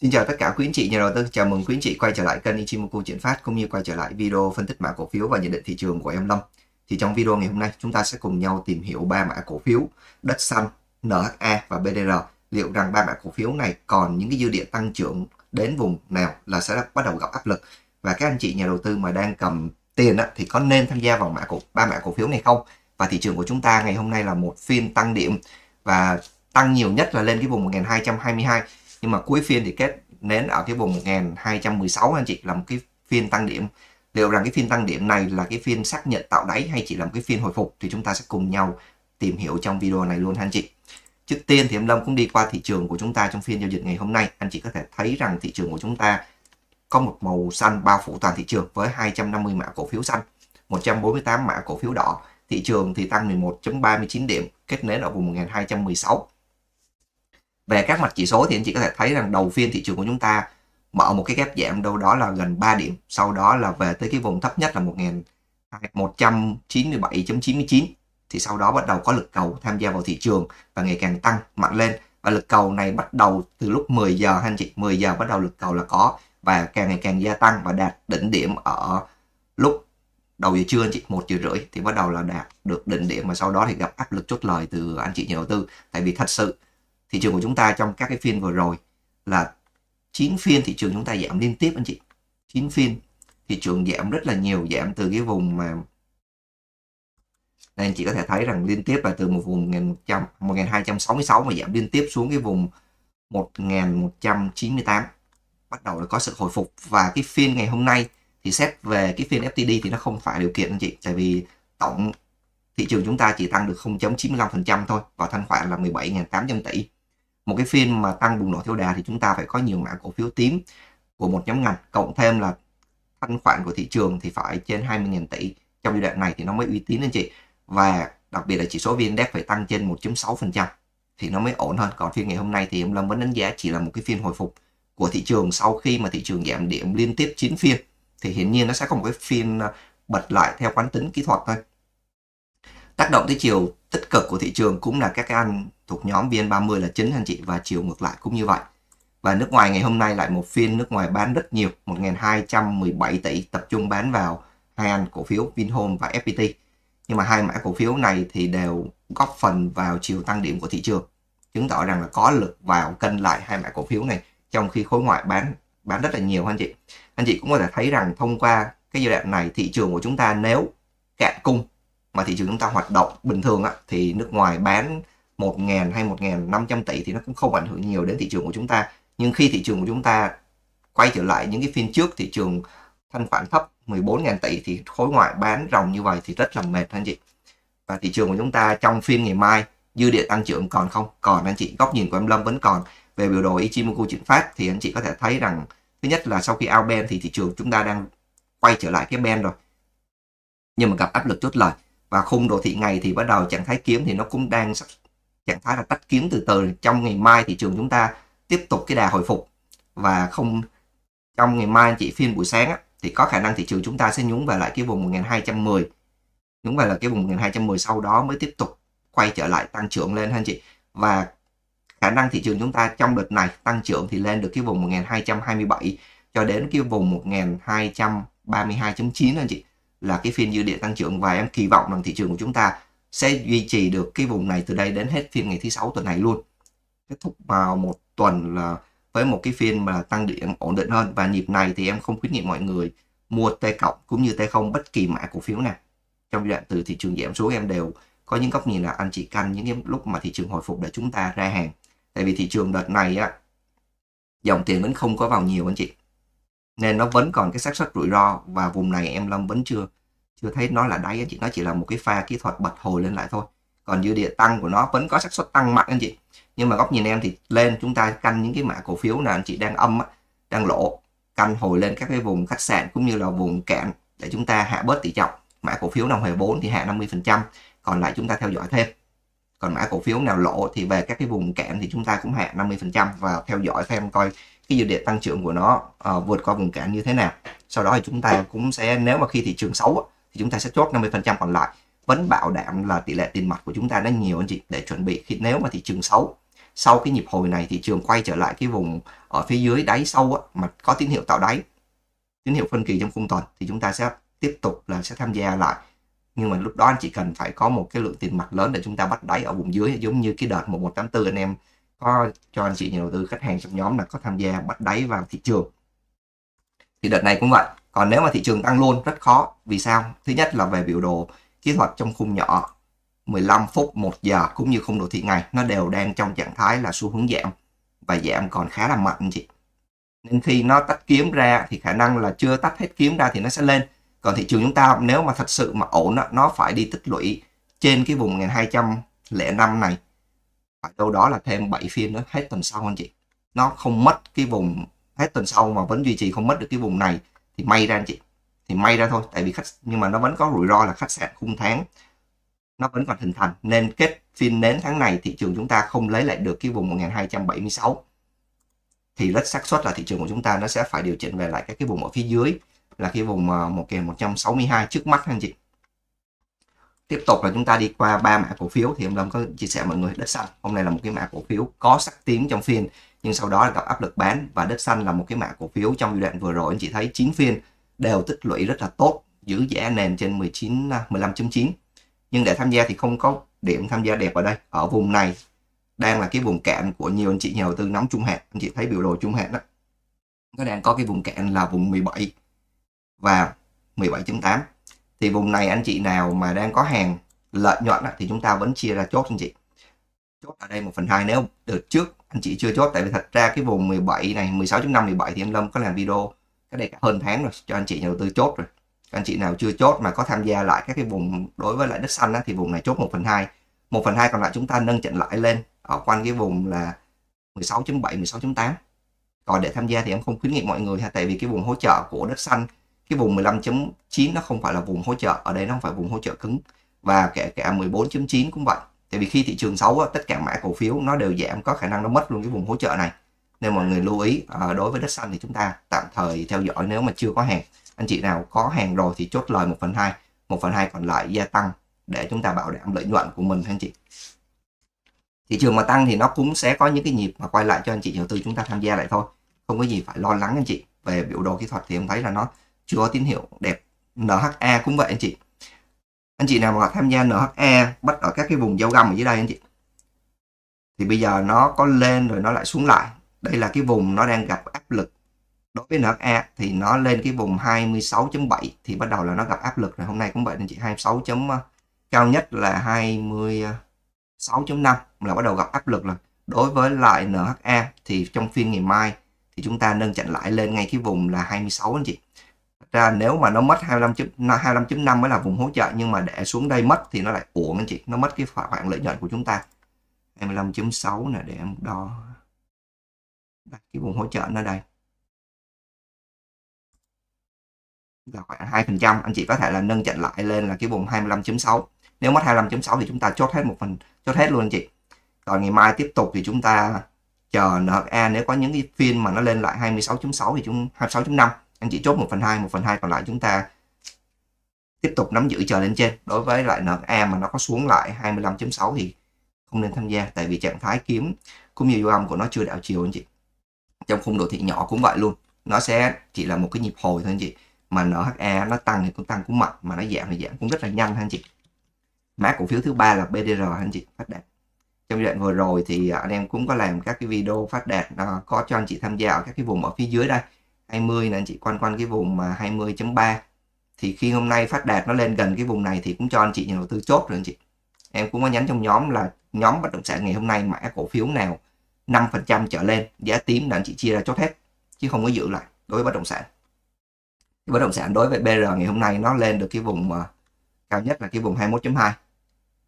Xin chào tất cả quý anh chị nhà đầu tư, chào mừng quý anh chị quay trở lại kênh Ichimoku Chuyển Phát cũng như quay trở lại video phân tích mã cổ phiếu và nhận định thị trường của em Lâm. Thì trong video ngày hôm nay chúng ta sẽ cùng nhau tìm hiểu ba mã cổ phiếu đất xanh, NHA và BDR. Liệu rằng ba mã cổ phiếu này còn những cái dư địa tăng trưởng đến vùng nào là sẽ bắt đầu gặp áp lực và các anh chị nhà đầu tư mà đang cầm tiền thì có nên tham gia vào mã cổ ba mã cổ phiếu này không? Và thị trường của chúng ta ngày hôm nay là một phiên tăng điểm và tăng nhiều nhất là lên cái vùng 1222 nhưng mà cuối phiên thì kết nến ở cái vùng 1216 anh chị làm cái phiên tăng điểm liệu rằng cái phiên tăng điểm này là cái phiên xác nhận tạo đáy hay chỉ là một cái phiên hồi phục thì chúng ta sẽ cùng nhau tìm hiểu trong video này luôn anh chị trước tiên thì em Lâm cũng đi qua thị trường của chúng ta trong phiên giao dịch ngày hôm nay anh chị có thể thấy rằng thị trường của chúng ta có một màu xanh bao phủ toàn thị trường với 250 mã cổ phiếu xanh 148 mã cổ phiếu đỏ thị trường thì tăng 11.39 điểm kết nến ở vùng 1216 về các mặt chỉ số thì anh chị có thể thấy rằng đầu phiên thị trường của chúng ta mở một cái kép giảm đâu đó là gần 3 điểm sau đó là về tới cái vùng thấp nhất là 1197.99 thì sau đó bắt đầu có lực cầu tham gia vào thị trường và ngày càng tăng mạnh lên và lực cầu này bắt đầu từ lúc 10 giờ anh chị 10 giờ bắt đầu lực cầu là có và càng ngày càng gia tăng và đạt đỉnh điểm ở lúc đầu giờ trưa anh chị một giờ rưỡi thì bắt đầu là đạt được đỉnh điểm mà sau đó thì gặp áp lực chốt lời từ anh chị nhà đầu tư tại vì thật sự thị trường của chúng ta trong các cái phiên vừa rồi là 9 phiên thị trường chúng ta giảm liên tiếp anh chị 9 phiên thị trường giảm rất là nhiều giảm từ cái vùng mà nên chị có thể thấy rằng liên tiếp là từ một vùng 1100 1266 mà giảm liên tiếp xuống cái vùng 1198 bắt đầu là có sự hồi phục và cái phiên ngày hôm nay thì xét về cái phiên FTD thì nó không phải điều kiện anh chị tại vì tổng thị trường chúng ta chỉ tăng được 0.95% thôi và thanh khoản là 17.800 tỷ một cái phiên mà tăng bùng nổ theo đà thì chúng ta phải có nhiều mã cổ phiếu tím của một nhóm ngành cộng thêm là thanh khoản của thị trường thì phải trên 20.000 tỷ trong giai đoạn này thì nó mới uy tín anh chị và đặc biệt là chỉ số VN-Index phải tăng trên 1.6% thì nó mới ổn hơn còn phiên ngày hôm nay thì ông Lâm vẫn đánh giá chỉ là một cái phiên hồi phục của thị trường sau khi mà thị trường giảm điểm liên tiếp 9 phiên thì hiển nhiên nó sẽ có một cái phiên ờ, bật lại theo quán tính kỹ thuật thôi tác động tới chiều tích cực của thị trường cũng là các anh thuộc nhóm VN30 là chính anh chị và chiều ngược lại cũng như vậy. Và nước ngoài ngày hôm nay lại một phiên nước ngoài bán rất nhiều, 1.217 tỷ tập trung bán vào hai anh cổ phiếu Vinhome và FPT. Nhưng mà hai mã cổ phiếu này thì đều góp phần vào chiều tăng điểm của thị trường, chứng tỏ rằng là có lực vào cân lại hai mã cổ phiếu này trong khi khối ngoại bán bán rất là nhiều anh chị. Anh chị cũng có thể thấy rằng thông qua cái giai đoạn này thị trường của chúng ta nếu cạn cung mà thị trường chúng ta hoạt động bình thường á, thì nước ngoài bán 1.000 hay 1.500 tỷ thì nó cũng không ảnh hưởng nhiều đến thị trường của chúng ta. Nhưng khi thị trường của chúng ta quay trở lại những cái phiên trước thị trường thanh khoản thấp 14.000 tỷ thì khối ngoại bán rồng như vậy thì rất là mệt anh chị. Và thị trường của chúng ta trong phiên ngày mai dư địa tăng trưởng còn không? Còn anh chị, góc nhìn của em Lâm vẫn còn. Về biểu đồ Ichimoku chuyển phát thì anh chị có thể thấy rằng thứ nhất là sau khi out ben thì thị trường chúng ta đang quay trở lại cái ben rồi. Nhưng mà gặp áp lực chốt lời và khung đồ thị ngày thì bắt đầu trạng thái kiếm thì nó cũng đang sắp trạng thái là tách kiếm từ từ trong ngày mai thị trường chúng ta tiếp tục cái đà hồi phục và không trong ngày mai chị phiên buổi sáng á, thì có khả năng thị trường chúng ta sẽ nhúng về lại cái vùng 1210 nhúng về là cái vùng 1210 sau đó mới tiếp tục quay trở lại tăng trưởng lên anh chị và khả năng thị trường chúng ta trong đợt này tăng trưởng thì lên được cái vùng 1227 cho đến cái vùng 1232.9 anh chị là cái phiên dư địa tăng trưởng và em kỳ vọng rằng thị trường của chúng ta sẽ duy trì được cái vùng này từ đây đến hết phiên ngày thứ sáu tuần này luôn kết thúc vào một tuần là với một cái phiên mà tăng điểm ổn định hơn và nhịp này thì em không khuyến nghị mọi người mua T cộng cũng như T không bất kỳ mã cổ phiếu nào trong đoạn từ thị trường giảm xuống em đều có những góc nhìn là anh chị canh những cái lúc mà thị trường hồi phục để chúng ta ra hàng tại vì thị trường đợt này á dòng tiền vẫn không có vào nhiều anh chị nên nó vẫn còn cái xác suất rủi ro và vùng này em lâm vẫn chưa chưa thấy nó là đáy anh chị nó chỉ là một cái pha kỹ thuật bật hồi lên lại thôi còn dư địa tăng của nó vẫn có xác suất tăng mạnh anh chị nhưng mà góc nhìn em thì lên chúng ta canh những cái mã cổ phiếu nào anh chị đang âm đang lỗ canh hồi lên các cái vùng khách sạn cũng như là vùng cạn để chúng ta hạ bớt tỷ trọng mã cổ phiếu nào hồi 4 thì hạ 50% còn lại chúng ta theo dõi thêm còn mã cổ phiếu nào lỗ thì về các cái vùng cạn thì chúng ta cũng hạ 50% và theo dõi thêm coi cái dư địa tăng trưởng của nó uh, vượt qua vùng cản như thế nào sau đó thì chúng ta cũng sẽ nếu mà khi thị trường xấu chúng ta sẽ chốt 50% còn lại vẫn bảo đảm là tỷ lệ tiền mặt của chúng ta nó nhiều anh chị để chuẩn bị khi nếu mà thị trường xấu sau cái nhịp hồi này thị trường quay trở lại cái vùng ở phía dưới đáy sâu á, mà có tín hiệu tạo đáy tín hiệu phân kỳ trong khung tuần thì chúng ta sẽ tiếp tục là sẽ tham gia lại nhưng mà lúc đó anh chị cần phải có một cái lượng tiền mặt lớn để chúng ta bắt đáy ở vùng dưới giống như cái đợt 1184 anh em có cho anh chị nhà đầu tư khách hàng trong nhóm là có tham gia bắt đáy vào thị trường thì đợt này cũng vậy còn nếu mà thị trường tăng luôn rất khó vì sao thứ nhất là về biểu đồ kỹ thuật trong khung nhỏ 15 phút 1 giờ cũng như khung đồ thị ngày nó đều đang trong trạng thái là xu hướng giảm và giảm còn khá là mạnh anh chị nên khi nó tách kiếm ra thì khả năng là chưa tách hết kiếm ra thì nó sẽ lên còn thị trường chúng ta nếu mà thật sự mà ổn nó phải đi tích lũy trên cái vùng 1205 này phải đâu đó là thêm 7 phiên nữa hết tuần sau anh chị nó không mất cái vùng hết tuần sau mà vẫn duy trì không mất được cái vùng này thì may ra anh chị thì may ra thôi tại vì khách nhưng mà nó vẫn có rủi ro là khách sạn khung tháng nó vẫn còn hình thành nên kết phiên đến tháng này thị trường chúng ta không lấy lại được cái vùng 1276 thì rất xác suất là thị trường của chúng ta nó sẽ phải điều chỉnh về lại các cái vùng ở phía dưới là cái vùng 1162 ờ, trước mắt anh chị tiếp tục là chúng ta đi qua ba mã cổ phiếu thì ông Lâm có chia sẻ mọi người đất xanh hôm nay là một cái mã cổ phiếu có sắc tiếng trong phiên nhưng sau đó là gặp áp lực bán và đất xanh là một cái mã cổ phiếu trong giai đoạn vừa rồi anh chị thấy 9 phiên đều tích lũy rất là tốt giữ giá nền trên 19 15.9 à, nhưng để tham gia thì không có điểm tham gia đẹp ở đây ở vùng này đang là cái vùng cạn của nhiều anh chị nhà đầu tư nắm trung hạn anh chị thấy biểu đồ trung hạn đó nó đang có cái vùng cạn là vùng 17 và 17.8 thì vùng này anh chị nào mà đang có hàng lợi nhuận thì chúng ta vẫn chia ra chốt anh chị chốt ở đây một phần hai nếu được trước anh chị chưa chốt tại vì thật ra cái vùng 17 này 16.5 17 thì em Lâm có làm video cái đây hơn tháng rồi cho anh chị nhà đầu tư chốt rồi anh chị nào chưa chốt mà có tham gia lại các cái vùng đối với lại đất xanh á, thì vùng này chốt 1 phần 2 1 phần 2 còn lại chúng ta nâng trận lại lên ở quanh cái vùng là 16.7 16.8 còn để tham gia thì em không khuyến nghị mọi người ha tại vì cái vùng hỗ trợ của đất xanh cái vùng 15.9 nó không phải là vùng hỗ trợ ở đây nó không phải vùng hỗ trợ cứng và kể cả 14.9 cũng vậy tại vì khi thị trường xấu á tất cả mã cổ phiếu nó đều giảm có khả năng nó mất luôn cái vùng hỗ trợ này nên mọi người lưu ý à, đối với đất xanh thì chúng ta tạm thời theo dõi nếu mà chưa có hàng anh chị nào có hàng rồi thì chốt lời 1 phần 2 1 phần 2 còn lại gia tăng để chúng ta bảo đảm lợi nhuận của mình anh chị thị trường mà tăng thì nó cũng sẽ có những cái nhịp mà quay lại cho anh chị đầu tư chúng ta tham gia lại thôi không có gì phải lo lắng anh chị về biểu đồ kỹ thuật thì em thấy là nó chưa có tín hiệu đẹp NHA cũng vậy anh chị anh chị nào mà tham gia NHE bắt ở các cái vùng giao găm ở dưới đây anh chị thì bây giờ nó có lên rồi nó lại xuống lại đây là cái vùng nó đang gặp áp lực đối với NHE thì nó lên cái vùng 26.7 thì bắt đầu là nó gặp áp lực rồi hôm nay cũng vậy anh chị 26. Chấm, ờ, cao nhất là 26.5 là bắt đầu gặp áp lực rồi đối với lại NHE thì trong phiên ngày mai thì chúng ta nâng chặn lại lên ngay cái vùng là 26 anh chị ra nếu mà nó mất 25.5 mới là vùng hỗ trợ nhưng mà để xuống đây mất thì nó lại uổng anh chị nó mất cái khoảng lợi nhuận của chúng ta 25.6 nè để em đo đặt cái vùng hỗ trợ nó đây là khoảng 2% anh chị có thể là nâng chặn lại lên là cái vùng 25.6 nếu mất 25.6 thì chúng ta chốt hết một phần chốt hết luôn anh chị còn ngày mai tiếp tục thì chúng ta chờ a à, nếu có những cái phiên mà nó lên lại 26.6 thì chúng 26.5 anh chỉ chốt 1 phần 2 1 phần 2 còn lại chúng ta tiếp tục nắm giữ chờ lên trên đối với lại nợ A e mà nó có xuống lại 25.6 thì không nên tham gia tại vì trạng thái kiếm cũng như âm của nó chưa đảo chiều anh chị trong khung đồ thị nhỏ cũng vậy luôn nó sẽ chỉ là một cái nhịp hồi thôi anh chị mà NHA e nó tăng thì cũng tăng cũng mạnh mà nó giảm thì giảm cũng rất là nhanh anh chị mã cổ phiếu thứ ba là BDR anh chị phát đạt trong đoạn vừa rồi thì anh em cũng có làm các cái video phát đạt à, có cho anh chị tham gia ở các cái vùng ở phía dưới đây 20 là anh chị quanh quanh cái vùng mà 20.3 thì khi hôm nay phát đạt nó lên gần cái vùng này thì cũng cho anh chị nhà đầu tư chốt rồi anh chị em cũng có nhắn trong nhóm là nhóm bất động sản ngày hôm nay mã cổ phiếu nào 5% trở lên giá tím là anh chị chia ra chốt hết chứ không có giữ lại đối với bất động sản bất động sản đối với BR ngày hôm nay nó lên được cái vùng mà cao nhất là cái vùng 21.2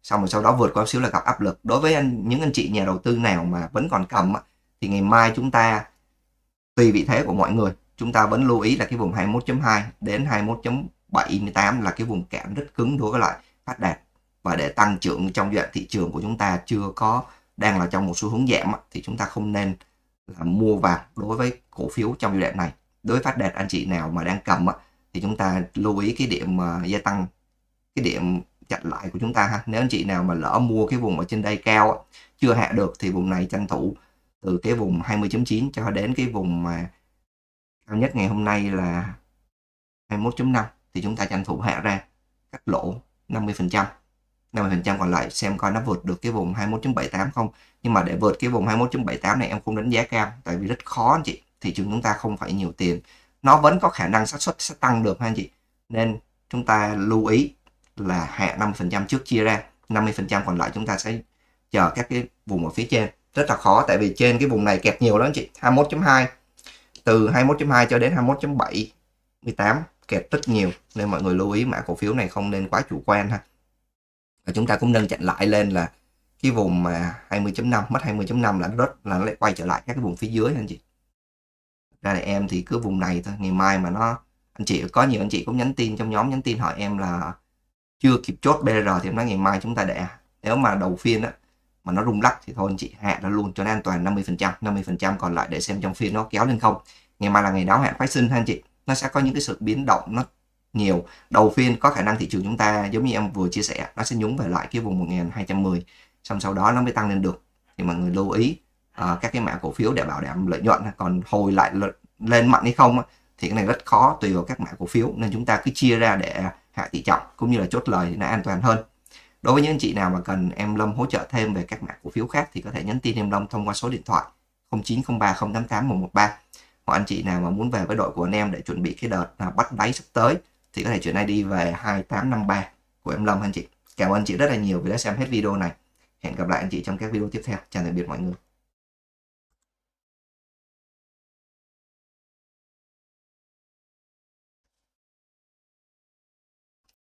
xong rồi sau đó vượt qua xíu là gặp áp lực đối với anh, những anh chị nhà đầu tư nào mà vẫn còn cầm thì ngày mai chúng ta tùy vị thế của mọi người chúng ta vẫn lưu ý là cái vùng 21.2 đến 21.78 là cái vùng kẽm rất cứng đối với lại phát đạt và để tăng trưởng trong giai đoạn thị trường của chúng ta chưa có đang là trong một xu hướng giảm thì chúng ta không nên là mua vào đối với cổ phiếu trong giai đoạn này đối với phát đạt anh chị nào mà đang cầm thì chúng ta lưu ý cái điểm à, gia tăng cái điểm chặn lại của chúng ta ha nếu anh chị nào mà lỡ mua cái vùng ở trên đây cao chưa hạ được thì vùng này tranh thủ từ cái vùng 20.9 cho đến cái vùng mà cao nhất ngày hôm nay là 21.5 thì chúng ta tranh thủ hạ ra cắt lỗ 50% 50% còn lại xem coi nó vượt được cái vùng 21.78 không nhưng mà để vượt cái vùng 21.78 này em không đánh giá cao tại vì rất khó anh chị thị trường chúng ta không phải nhiều tiền nó vẫn có khả năng xác suất sẽ tăng được ha anh chị nên chúng ta lưu ý là hạ 50% trước chia ra 50% còn lại chúng ta sẽ chờ các cái vùng ở phía trên rất là khó tại vì trên cái vùng này kẹt nhiều lắm anh chị 21.2 từ 21.2 cho đến 21.7 18 kẹt rất nhiều nên mọi người lưu ý mã cổ phiếu này không nên quá chủ quan ha và chúng ta cũng nâng chặn lại lên là cái vùng mà 20.5 mất 20.5 là rất là nó lại quay trở lại các cái vùng phía dưới anh chị ra này em thì cứ vùng này thôi ngày mai mà nó anh chị có nhiều anh chị cũng nhắn tin trong nhóm nhắn tin hỏi em là chưa kịp chốt BR thì em nói ngày mai chúng ta để nếu mà đầu phiên á mà nó rung lắc thì thôi anh chị hạ nó luôn cho nó an toàn 50% 50% còn lại để xem trong phiên nó kéo lên không ngày mai là ngày đáo hạn phát sinh ha anh chị nó sẽ có những cái sự biến động nó nhiều đầu phiên có khả năng thị trường chúng ta giống như em vừa chia sẻ nó sẽ nhúng về lại cái vùng 1210 xong sau đó nó mới tăng lên được thì mọi người lưu ý à, các cái mã cổ phiếu để bảo đảm lợi nhuận còn hồi lại lên mạnh hay không thì cái này rất khó tùy vào các mã cổ phiếu nên chúng ta cứ chia ra để hạ tỷ trọng cũng như là chốt lời thì nó an toàn hơn Đối với những anh chị nào mà cần em Lâm hỗ trợ thêm về các mã cổ phiếu khác thì có thể nhắn tin em Lâm thông qua số điện thoại 0903 088 113. Hoặc anh chị nào mà muốn về với đội của anh em để chuẩn bị cái đợt là bắt đáy sắp tới thì có thể chuyển ID về 2853 của em Lâm anh chị. Cảm ơn anh chị rất là nhiều vì đã xem hết video này. Hẹn gặp lại anh chị trong các video tiếp theo. Chào tạm biệt mọi người.